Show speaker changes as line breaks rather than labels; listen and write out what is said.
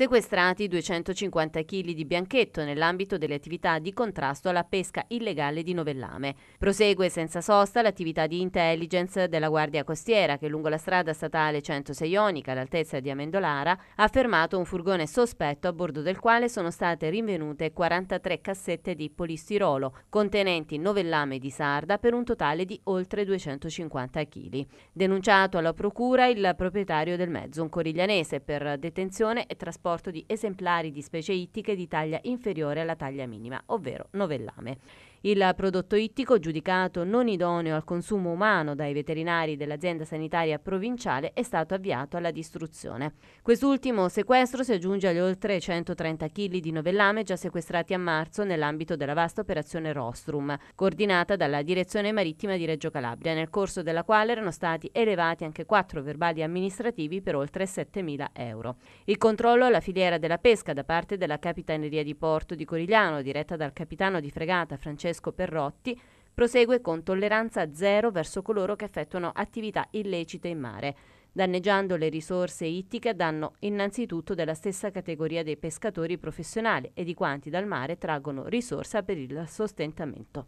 sequestrati 250 kg di bianchetto nell'ambito delle attività di contrasto alla pesca illegale di novellame. Prosegue senza sosta l'attività di intelligence della Guardia Costiera che lungo la strada statale 106 Ionica all'altezza di Amendolara ha fermato un furgone sospetto a bordo del quale sono state rinvenute 43 cassette di polistirolo contenenti novellame di sarda per un totale di oltre 250 kg. Denunciato alla procura il proprietario del mezzo, un coriglianese, per detenzione e trasporto trasporto di esemplari di specie ittiche di taglia inferiore alla taglia minima, ovvero novellame. Il prodotto ittico, giudicato non idoneo al consumo umano dai veterinari dell'azienda sanitaria provinciale, è stato avviato alla distruzione. Quest'ultimo sequestro si aggiunge agli oltre 130 kg di novellame già sequestrati a marzo nell'ambito della vasta operazione Rostrum, coordinata dalla Direzione Marittima di Reggio Calabria, nel corso della quale erano stati elevati anche quattro verbali amministrativi per oltre 7.000 euro. Il controllo alla filiera della pesca da parte della Capitaneria di Porto di Corigliano, diretta dal capitano di fregata Francesco Francesco Perrotti, prosegue con tolleranza zero verso coloro che effettuano attività illecite in mare, danneggiando le risorse ittiche a danno innanzitutto della stessa categoria dei pescatori professionali e di quanti dal mare traggono risorsa per il sostentamento.